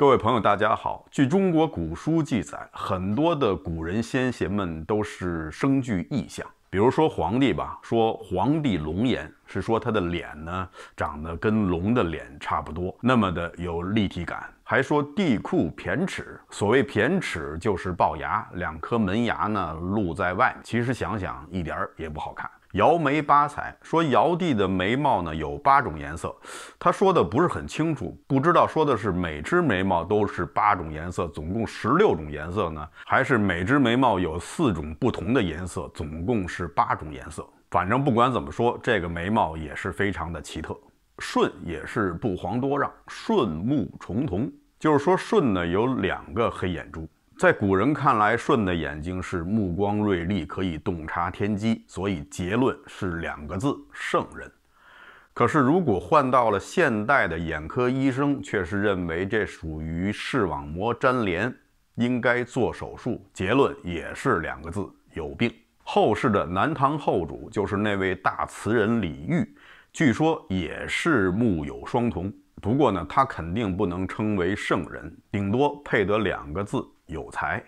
各位朋友，大家好。据中国古书记载，很多的古人先贤们都是生具异象。比如说皇帝吧，说皇帝龙颜，是说他的脸呢长得跟龙的脸差不多，那么的有立体感。还说地库偏齿，所谓偏齿就是龅牙，两颗门牙呢露在外。其实想想，一点儿也不好看。姚眉八彩，说尧帝的眉毛呢有八种颜色，他说的不是很清楚，不知道说的是每只眉毛都是八种颜色，总共十六种颜色呢，还是每只眉毛有四种不同的颜色，总共是八种颜色。反正不管怎么说，这个眉毛也是非常的奇特。舜也是不遑多让，舜目重瞳，就是说舜呢有两个黑眼珠。在古人看来，舜的眼睛是目光锐利，可以洞察天机，所以结论是两个字：圣人。可是，如果换到了现代的眼科医生，却是认为这属于视网膜粘连，应该做手术。结论也是两个字：有病。后世的南唐后主就是那位大词人李煜，据说也是目有双瞳。不过呢，他肯定不能称为圣人，顶多配得两个字有才。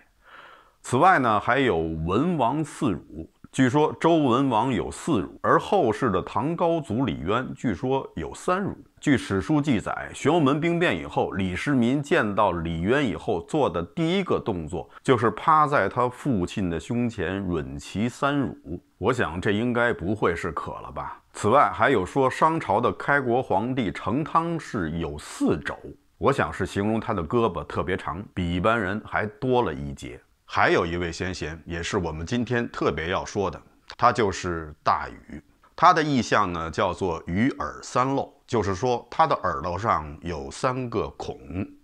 此外呢，还有文王四乳。据说周文王有四乳，而后世的唐高祖李渊据说有三乳。据史书记载，玄武门兵变以后，李世民见到李渊以后做的第一个动作就是趴在他父亲的胸前吮其三乳。我想这应该不会是渴了吧。此外，还有说商朝的开国皇帝成汤是有四肘，我想是形容他的胳膊特别长，比一般人还多了一截。还有一位先贤，也是我们今天特别要说的，他就是大禹。他的意象呢叫做鱼耳三漏，就是说他的耳朵上有三个孔，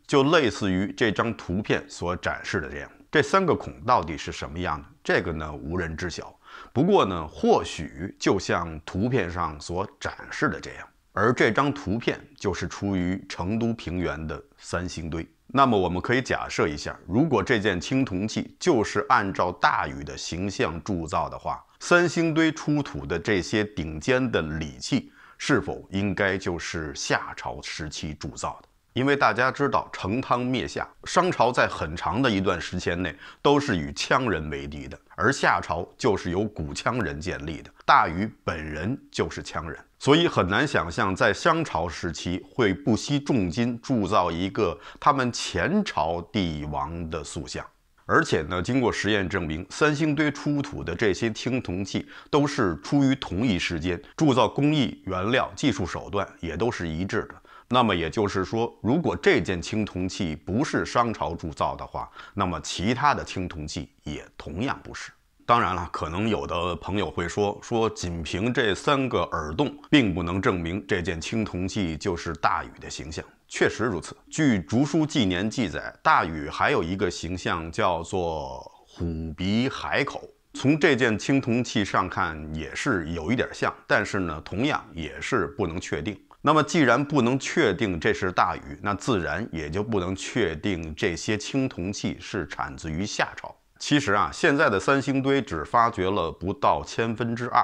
就类似于这张图片所展示的这样。这三个孔到底是什么样的？这个呢，无人知晓。不过呢，或许就像图片上所展示的这样，而这张图片就是出于成都平原的三星堆。那么，我们可以假设一下，如果这件青铜器就是按照大禹的形象铸造的话，三星堆出土的这些顶尖的礼器，是否应该就是夏朝时期铸造的？因为大家知道，成汤灭夏，商朝在很长的一段时间内都是与羌人为敌的。而夏朝就是由古羌人建立的，大禹本人就是羌人，所以很难想象在商朝时期会不惜重金铸造一个他们前朝帝王的塑像。而且呢，经过实验证明，三星堆出土的这些青铜器都是出于同一时间，铸造工艺、原料、技术手段也都是一致的。那么也就是说，如果这件青铜器不是商朝铸造的话，那么其他的青铜器也同样不是。当然了，可能有的朋友会说，说仅凭这三个耳洞，并不能证明这件青铜器就是大禹的形象。确实如此。据《竹书纪年》记载，大禹还有一个形象叫做虎鼻海口。从这件青铜器上看，也是有一点像，但是呢，同样也是不能确定。那么，既然不能确定这是大禹，那自然也就不能确定这些青铜器是产自于夏朝。其实啊，现在的三星堆只发掘了不到千分之二，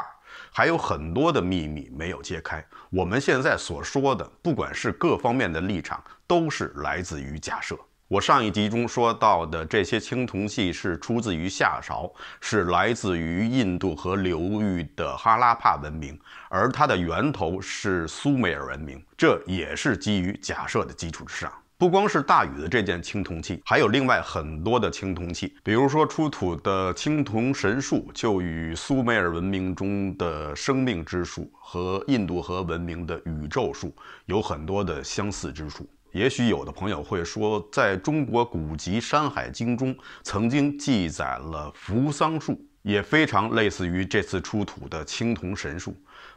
还有很多的秘密没有揭开。我们现在所说的，不管是各方面的立场，都是来自于假设。我上一集中说到的这些青铜器是出自于夏朝，是来自于印度河流域的哈拉帕文明，而它的源头是苏美尔文明，这也是基于假设的基础之上。不光是大禹的这件青铜器，还有另外很多的青铜器，比如说出土的青铜神树，就与苏美尔文明中的生命之树和印度河文明的宇宙树有很多的相似之处。也许有的朋友会说，在中国古籍《山海经》中曾经记载了扶桑树，也非常类似于这次出土的青铜神树。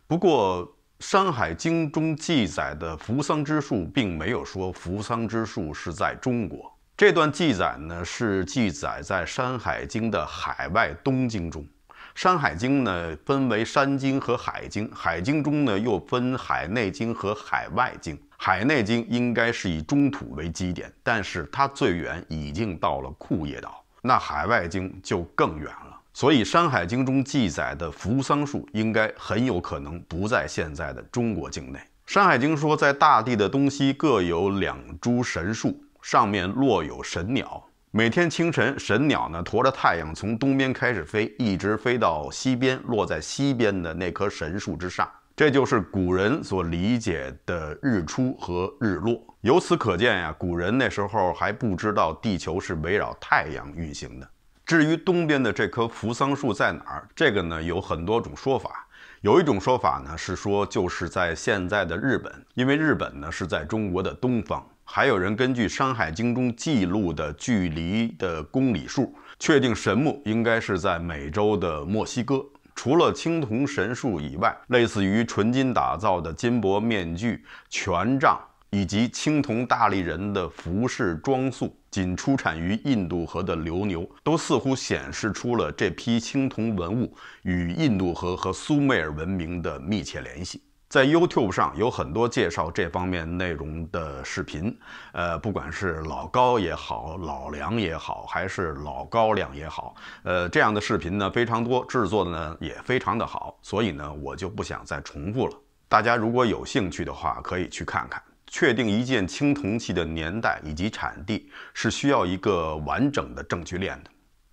不过，《山海经》中记载的扶桑之树，并没有说扶桑之树是在中国。这段记载呢，是记载在《山海经》的海外东经中。《山海经》呢，分为山经和海经，海经中呢，又分海内经和海外经。海内经应该是以中土为基点，但是它最远已经到了库页岛，那海外经就更远了。所以山海经中记载的扶桑树，应该很有可能不在现在的中国境内。山海经说，在大地的东西各有两株神树，上面落有神鸟，每天清晨，神鸟呢驮着太阳从东边开始飞，一直飞到西边，落在西边的那棵神树之上。这就是古人所理解的日出和日落。由此可见呀，古人那时候还不知道地球是围绕太阳运行的。至于东边的这棵扶桑树在哪儿，这个呢有很多种说法。有一种说法呢是说就是在现在的日本，因为日本呢是在中国的东方。还有人根据《山海经》中记录的距离的公里数，确定神木应该是在美洲的墨西哥。除了青铜神树以外，类似于纯金打造的金箔面具、权杖，以及青铜大力人的服饰装束，仅出产于印度河的流牛，都似乎显示出了这批青铜文物与印度河和苏美尔文明的密切联系。在 YouTube 上有很多介绍这方面内容的视频，呃，不管是老高也好，老梁也好，还是老高亮也好，呃，这样的视频呢非常多，制作的呢也非常的好，所以呢我就不想再重复了。大家如果有兴趣的话，可以去看看。确定一件青铜器的年代以及产地，是需要一个完整的证据链的。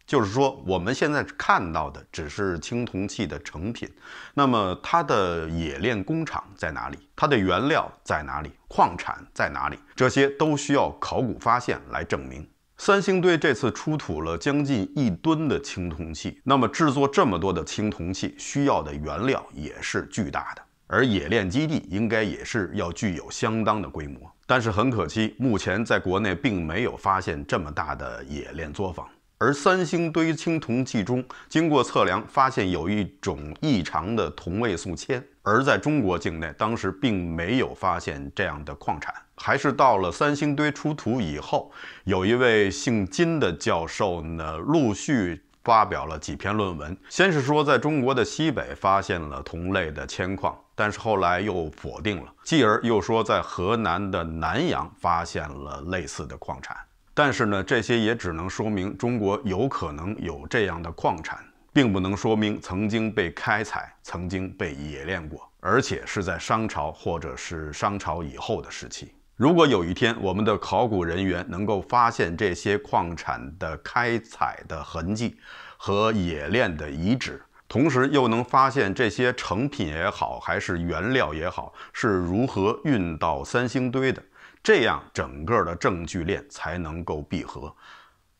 就是说，我们现在看到的只是青铜器的成品，那么它的冶炼工厂在哪里？它的原料在哪里？矿产在哪里？这些都需要考古发现来证明。三星堆这次出土了将近一吨的青铜器，那么制作这么多的青铜器需要的原料也是巨大的，而冶炼基地应该也是要具有相当的规模。但是很可惜，目前在国内并没有发现这么大的冶炼作坊。而三星堆青铜器中，经过测量发现有一种异常的同位素铅，而在中国境内当时并没有发现这样的矿产，还是到了三星堆出土以后，有一位姓金的教授呢，陆续发表了几篇论文，先是说在中国的西北发现了同类的铅矿，但是后来又否定了，继而又说在河南的南阳发现了类似的矿产。但是呢，这些也只能说明中国有可能有这样的矿产，并不能说明曾经被开采、曾经被冶炼过，而且是在商朝或者是商朝以后的时期。如果有一天我们的考古人员能够发现这些矿产的开采的痕迹和冶炼的遗址，同时又能发现这些成品也好，还是原料也好，是如何运到三星堆的。这样，整个的证据链才能够闭合。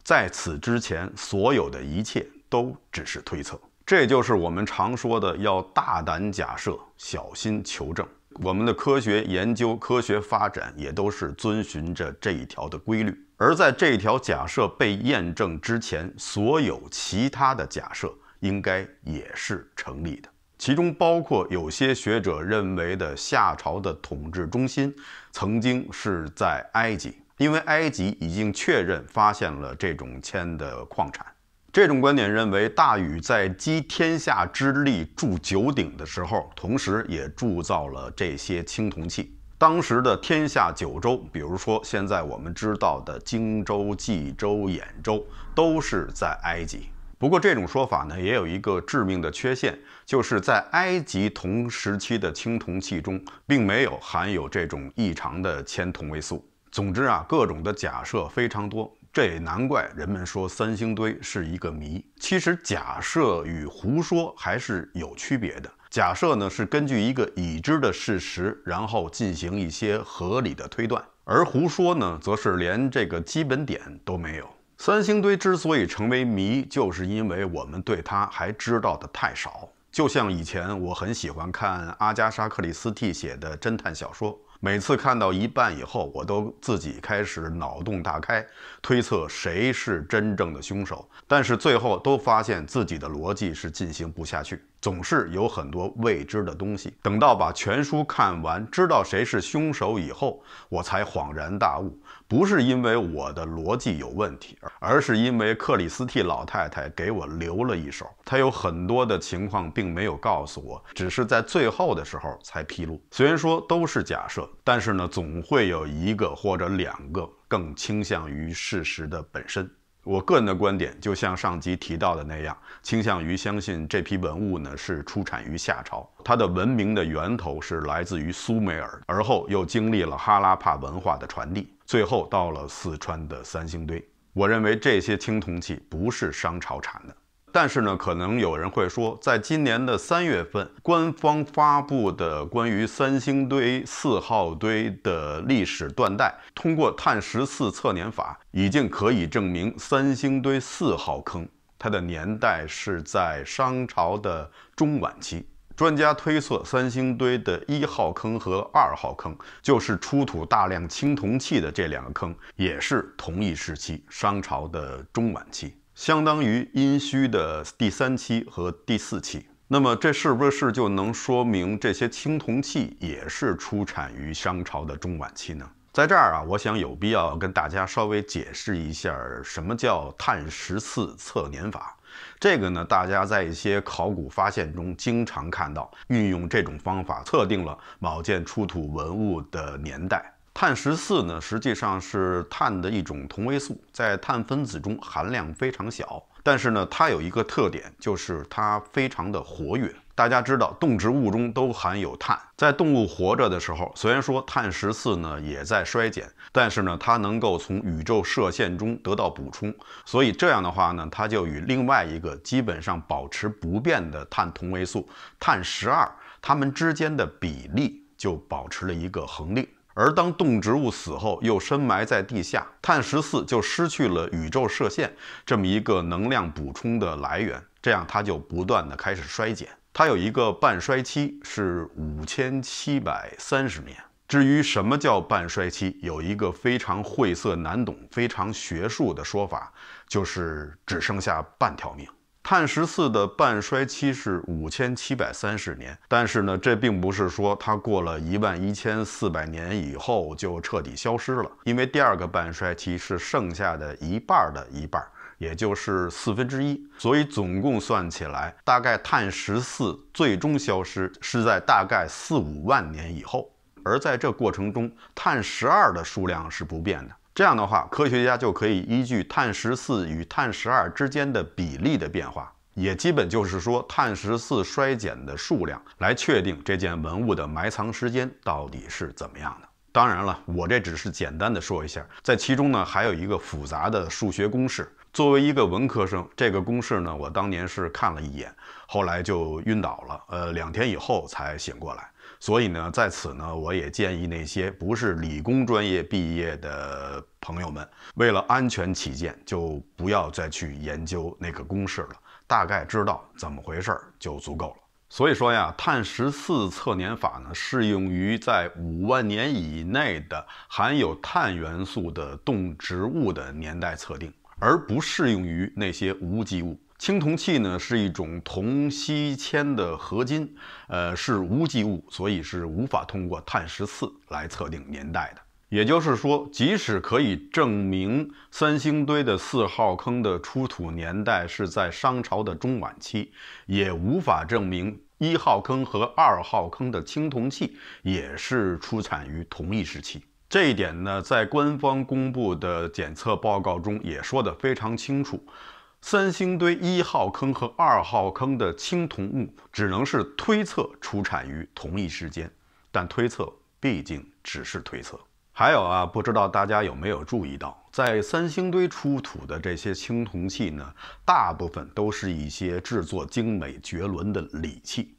在此之前，所有的一切都只是推测。这就是我们常说的要大胆假设，小心求证。我们的科学研究、科学发展也都是遵循着这一条的规律。而在这一条假设被验证之前，所有其他的假设应该也是成立的。其中包括有些学者认为的夏朝的统治中心曾经是在埃及，因为埃及已经确认发现了这种铅的矿产。这种观点认为，大禹在积天下之力铸九鼎的时候，同时也铸造了这些青铜器。当时的天下九州，比如说现在我们知道的荆州、冀州、兖州，都是在埃及。不过这种说法呢，也有一个致命的缺陷，就是在埃及同时期的青铜器中，并没有含有这种异常的铅同位素。总之啊，各种的假设非常多，这也难怪人们说三星堆是一个谜。其实假设与胡说还是有区别的。假设呢是根据一个已知的事实，然后进行一些合理的推断；而胡说呢，则是连这个基本点都没有。三星堆之所以成为谜，就是因为我们对它还知道的太少。就像以前我很喜欢看阿加莎·克里斯蒂写的侦探小说，每次看到一半以后，我都自己开始脑洞大开，推测谁是真正的凶手，但是最后都发现自己的逻辑是进行不下去，总是有很多未知的东西。等到把全书看完，知道谁是凶手以后，我才恍然大悟。不是因为我的逻辑有问题，而是因为克里斯蒂老太太给我留了一手，她有很多的情况并没有告诉我，只是在最后的时候才披露。虽然说都是假设，但是呢，总会有一个或者两个更倾向于事实的本身。我个人的观点，就像上集提到的那样，倾向于相信这批文物呢是出产于夏朝，它的文明的源头是来自于苏美尔，而后又经历了哈拉帕文化的传递。最后到了四川的三星堆，我认为这些青铜器不是商朝产的。但是呢，可能有人会说，在今年的三月份，官方发布的关于三星堆四号堆的历史断代，通过碳十四测年法，已经可以证明三星堆四号坑它的年代是在商朝的中晚期。专家推测，三星堆的一号坑和二号坑就是出土大量青铜器的这两个坑，也是同一时期商朝的中晚期，相当于殷墟的第三期和第四期。那么，这是不是就能说明这些青铜器也是出产于商朝的中晚期呢？在这儿啊，我想有必要跟大家稍微解释一下，什么叫碳十四测年法。这个呢，大家在一些考古发现中经常看到，运用这种方法测定了某件出土文物的年代。碳十四呢，实际上是碳的一种同位素，在碳分子中含量非常小，但是呢，它有一个特点，就是它非常的活跃。大家知道，动植物中都含有碳。在动物活着的时候，虽然说碳十四呢也在衰减，但是呢，它能够从宇宙射线中得到补充。所以这样的话呢，它就与另外一个基本上保持不变的碳同位素碳十二，它们之间的比例就保持了一个恒定。而当动植物死后，又深埋在地下，碳十四就失去了宇宙射线这么一个能量补充的来源，这样它就不断的开始衰减。它有一个半衰期是五千七百三十年。至于什么叫半衰期，有一个非常晦涩难懂、非常学术的说法，就是只剩下半条命。碳十四的半衰期是五千七百三十年，但是呢，这并不是说它过了一万一千四百年以后就彻底消失了，因为第二个半衰期是剩下的一半的一半。也就是四分之一，所以总共算起来，大概碳十四最终消失是在大概四五万年以后。而在这过程中，碳十二的数量是不变的。这样的话，科学家就可以依据碳十四与碳十二之间的比例的变化，也基本就是说碳十四衰减的数量，来确定这件文物的埋藏时间到底是怎么样的。当然了，我这只是简单的说一下，在其中呢，还有一个复杂的数学公式。作为一个文科生，这个公式呢，我当年是看了一眼，后来就晕倒了，呃，两天以后才醒过来。所以呢，在此呢，我也建议那些不是理工专业毕业的朋友们，为了安全起见，就不要再去研究那个公式了，大概知道怎么回事儿就足够了。所以说呀，碳十四测年法呢，适用于在五万年以内的含有碳元素的动植物的年代测定。而不适用于那些无机物。青铜器呢是一种铜锡铅的合金，呃，是无机物，所以是无法通过碳十四来测定年代的。也就是说，即使可以证明三星堆的四号坑的出土年代是在商朝的中晚期，也无法证明一号坑和二号坑的青铜器也是出产于同一时期。这一点呢，在官方公布的检测报告中也说得非常清楚。三星堆一号坑和二号坑的青铜物只能是推测出产于同一时间，但推测毕竟只是推测。还有啊，不知道大家有没有注意到，在三星堆出土的这些青铜器呢，大部分都是一些制作精美绝伦的礼器。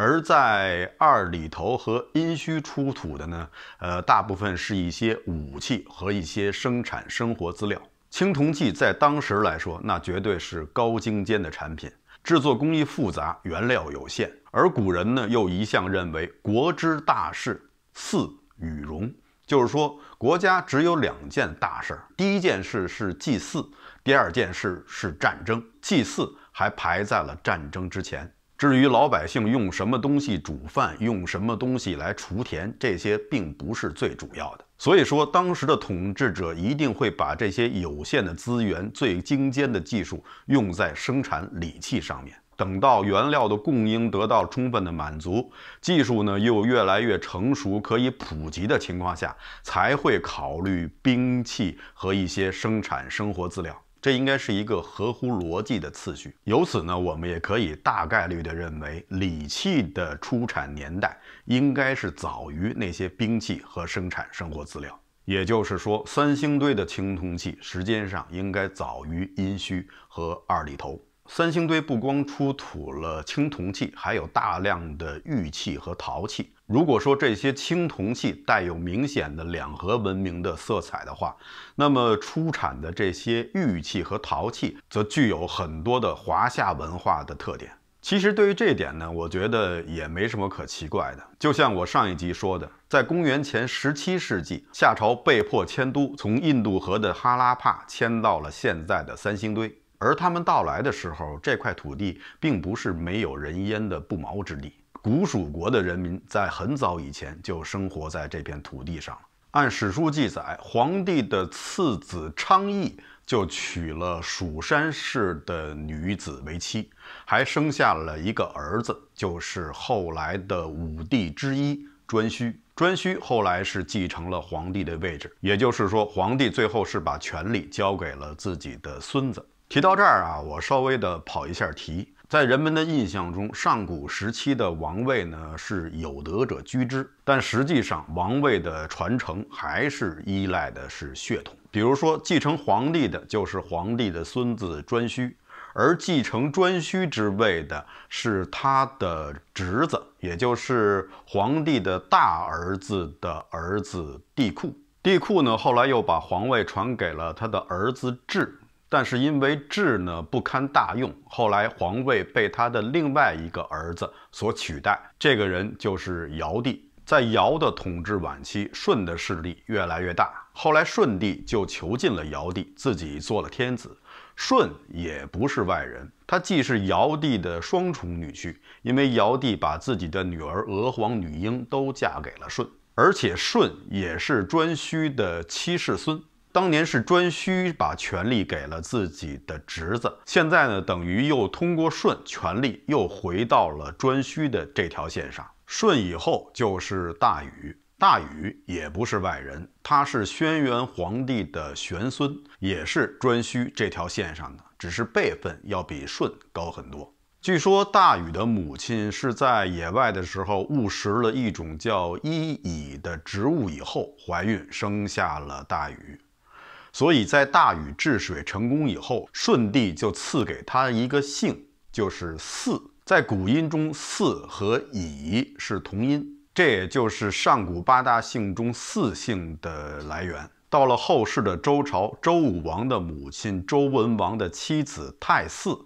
而在二里头和殷墟出土的呢，呃，大部分是一些武器和一些生产生活资料。青铜器在当时来说，那绝对是高精尖的产品，制作工艺复杂，原料有限。而古人呢，又一向认为国之大事，祀与戎，就是说国家只有两件大事，第一件事是祭祀，第二件事是战争。祭祀还排在了战争之前。至于老百姓用什么东西煮饭，用什么东西来锄田，这些并不是最主要的。所以说，当时的统治者一定会把这些有限的资源、最精尖的技术用在生产礼器上面。等到原料的供应得到充分的满足，技术呢又越来越成熟，可以普及的情况下，才会考虑兵器和一些生产生活资料。这应该是一个合乎逻辑的次序。由此呢，我们也可以大概率的认为，礼器的出产年代应该是早于那些兵器和生产生活资料。也就是说，三星堆的青铜器时间上应该早于殷墟和二里头。三星堆不光出土了青铜器，还有大量的玉器和陶器。如果说这些青铜器带有明显的两河文明的色彩的话，那么出产的这些玉器和陶器则具有很多的华夏文化的特点。其实对于这点呢，我觉得也没什么可奇怪的。就像我上一集说的，在公元前十七世纪，夏朝被迫迁都，从印度河的哈拉帕迁到了现在的三星堆。而他们到来的时候，这块土地并不是没有人烟的不毛之地。古蜀国的人民在很早以前就生活在这片土地上了。按史书记载，皇帝的次子昌邑就娶了蜀山氏的女子为妻，还生下了一个儿子，就是后来的五帝之一颛顼。颛顼后来是继承了皇帝的位置，也就是说，皇帝最后是把权力交给了自己的孙子。提到这儿啊，我稍微的跑一下题。在人们的印象中，上古时期的王位呢是有德者居之，但实际上王位的传承还是依赖的是血统。比如说，继承皇帝的就是皇帝的孙子颛顼，而继承颛顼之位的是他的侄子，也就是皇帝的大儿子的儿子帝库。帝库呢，后来又把皇位传给了他的儿子智，但是因为智呢不堪大用，后来皇位被他的另外一个儿子所取代。这个人就是尧帝。在尧的统治晚期，舜的势力越来越大，后来舜帝就囚禁了尧帝，自己做了天子。舜也不是外人，他既是尧帝的双重女婿，因为尧帝把自己的女儿娥皇、女英都嫁给了舜，而且舜也是颛顼的七世孙。当年是颛顼把权力给了自己的侄子，现在呢，等于又通过舜，权力又回到了颛顼的这条线上。舜以后就是大禹，大禹也不是外人，他是轩辕皇帝的玄孙，也是颛顼这条线上的，只是辈分要比舜高很多。据说大禹的母亲是在野外的时候误食了一种叫伊乙的植物以后怀孕，生下了大禹。所以在大禹治水成功以后，舜帝就赐给他一个姓，就是姒。在古音中，姒和乙是同音，这也就是上古八大姓中四姓的来源。到了后世的周朝，周武王的母亲、周文王的妻子太姒，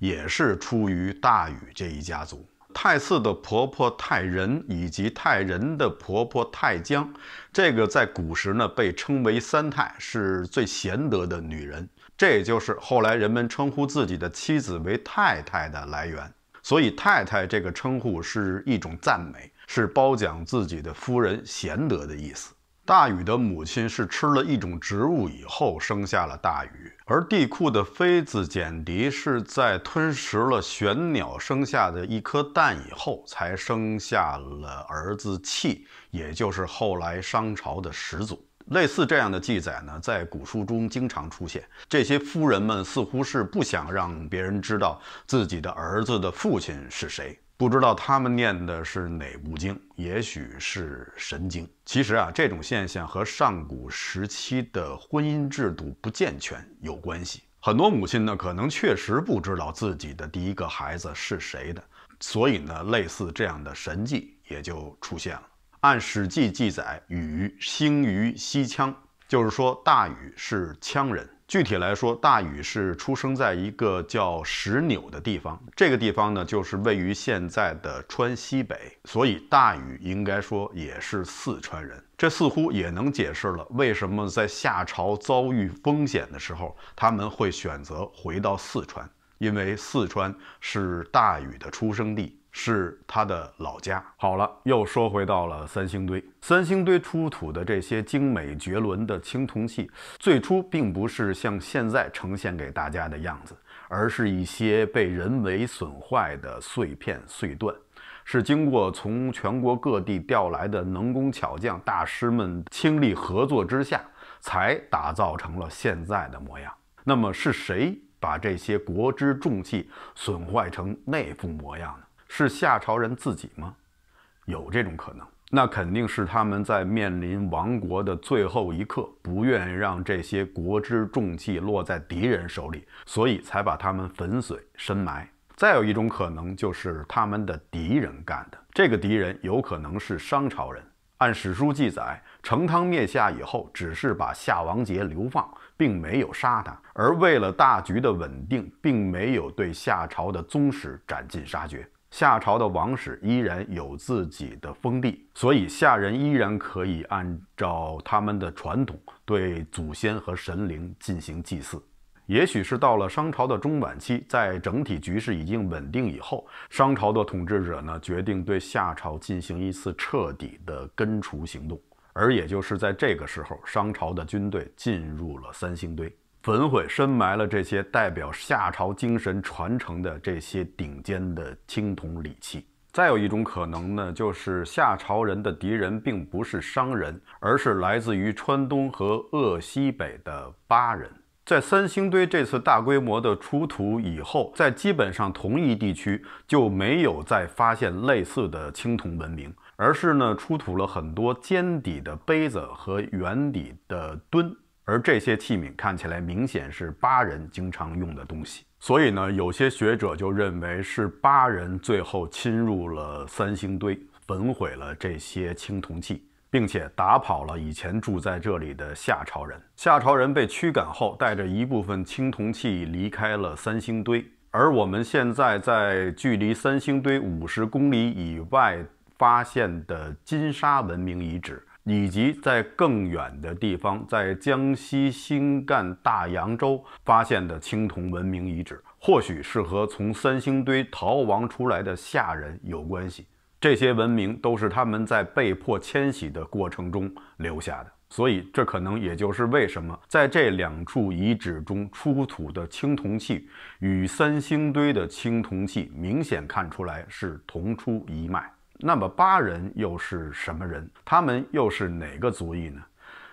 也是出于大禹这一家族。太姒的婆婆太仁以及太仁的婆婆太姜，这个在古时呢被称为三太，是最贤德的女人。这也就是后来人们称呼自己的妻子为太太的来源。所以，太太这个称呼是一种赞美，是褒奖自己的夫人贤德的意思。大禹的母亲是吃了一种植物以后生下了大禹，而帝库的妃子简狄是在吞食了玄鸟生下的一颗蛋以后才生下了儿子契，也就是后来商朝的始祖。类似这样的记载呢，在古书中经常出现。这些夫人们似乎是不想让别人知道自己的儿子的父亲是谁。不知道他们念的是哪部经，也许是《神经》。其实啊，这种现象和上古时期的婚姻制度不健全有关系。很多母亲呢，可能确实不知道自己的第一个孩子是谁的，所以呢，类似这样的神迹也就出现了。按《史记》记载，禹兴于西羌，就是说大禹是羌人。具体来说，大禹是出生在一个叫石纽的地方，这个地方呢，就是位于现在的川西北，所以大禹应该说也是四川人。这似乎也能解释了为什么在夏朝遭遇风险的时候，他们会选择回到四川，因为四川是大禹的出生地。是他的老家。好了，又说回到了三星堆。三星堆出土的这些精美绝伦的青铜器，最初并不是像现在呈现给大家的样子，而是一些被人为损坏的碎片碎段，是经过从全国各地调来的能工巧匠、大师们倾力合作之下，才打造成了现在的模样。那么，是谁把这些国之重器损坏成那副模样呢？是夏朝人自己吗？有这种可能，那肯定是他们在面临亡国的最后一刻，不愿意让这些国之重器落在敌人手里，所以才把他们焚碎深埋。再有一种可能，就是他们的敌人干的。这个敌人有可能是商朝人。按史书记载，成汤灭夏以后，只是把夏王杰流放，并没有杀他，而为了大局的稳定，并没有对夏朝的宗室斩尽杀绝。夏朝的王室依然有自己的封地，所以夏人依然可以按照他们的传统对祖先和神灵进行祭祀。也许是到了商朝的中晚期，在整体局势已经稳定以后，商朝的统治者呢决定对夏朝进行一次彻底的根除行动，而也就是在这个时候，商朝的军队进入了三星堆。焚毁、深埋了这些代表夏朝精神传承的这些顶尖的青铜礼器。再有一种可能呢，就是夏朝人的敌人并不是商人，而是来自于川东和鄂西北的巴人。在三星堆这次大规模的出土以后，在基本上同一地区就没有再发现类似的青铜文明，而是呢出土了很多尖底的杯子和圆底的墩。而这些器皿看起来明显是巴人经常用的东西，所以呢，有些学者就认为是巴人最后侵入了三星堆，焚毁了这些青铜器，并且打跑了以前住在这里的夏朝人。夏朝人被驱赶后，带着一部分青铜器离开了三星堆。而我们现在在距离三星堆五十公里以外发现的金沙文明遗址。以及在更远的地方，在江西新干大洋洲发现的青铜文明遗址，或许是和从三星堆逃亡出来的下人有关系。这些文明都是他们在被迫迁徙的过程中留下的，所以这可能也就是为什么在这两处遗址中出土的青铜器与三星堆的青铜器明显看出来是同出一脉。那么巴人又是什么人？他们又是哪个族裔呢？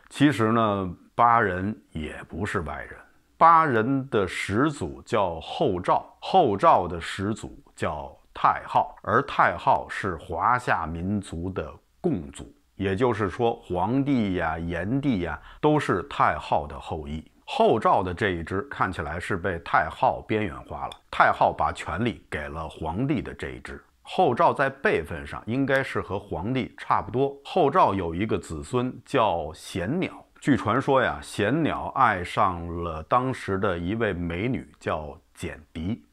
其实呢，巴人也不是外人。巴人的始祖叫后赵，后赵的始祖叫太昊，而太昊是华夏民族的共祖，也就是说，黄帝呀、炎帝呀，都是太昊的后裔。后赵的这一支看起来是被太昊边缘化了，太昊把权力给了黄帝的这一支。后赵在辈分上应该是和皇帝差不多。后赵有一个子孙叫贤鸟，据传说呀，贤鸟爱上了当时的一位美女叫简狄，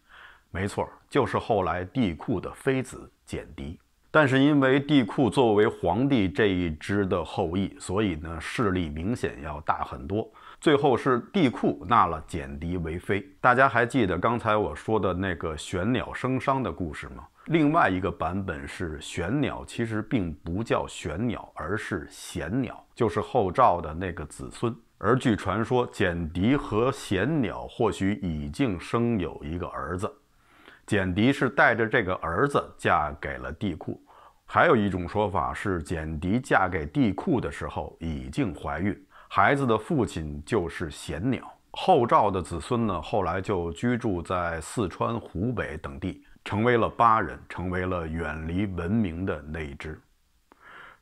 没错，就是后来帝库的妃子简狄。但是因为帝库作为皇帝这一支的后裔，所以呢势力明显要大很多。最后是帝库纳了简狄为妃。大家还记得刚才我说的那个玄鸟生商的故事吗？另外一个版本是玄鸟其实并不叫玄鸟，而是贤鸟，就是后赵的那个子孙。而据传说，简狄和贤鸟或许已经生有一个儿子，简狄是带着这个儿子嫁给了帝库。还有一种说法是，简狄嫁给帝库的时候已经怀孕，孩子的父亲就是贤鸟。后赵的子孙呢，后来就居住在四川、湖北等地。成为了巴人，成为了远离文明的那一只。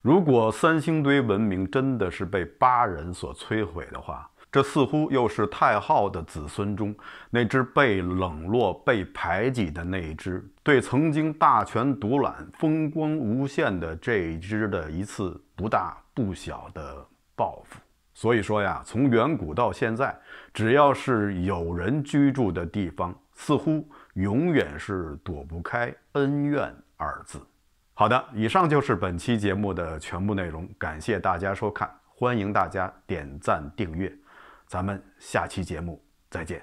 如果三星堆文明真的是被巴人所摧毁的话，这似乎又是太昊的子孙中那只被冷落、被排挤的那一只，对曾经大权独揽、风光无限的这一支的一次不大不小的报复。所以说呀，从远古到现在，只要是有人居住的地方，似乎。永远是躲不开恩怨二字。好的，以上就是本期节目的全部内容，感谢大家收看，欢迎大家点赞订阅，咱们下期节目再见。